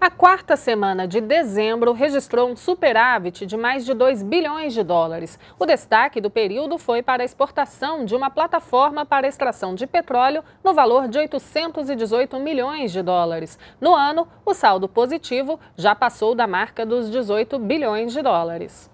A quarta semana de dezembro registrou um superávit de mais de 2 bilhões de dólares. O destaque do período foi para a exportação de uma plataforma para extração de petróleo no valor de 818 milhões de dólares. No ano, o saldo positivo já passou da marca dos 18 bilhões de dólares.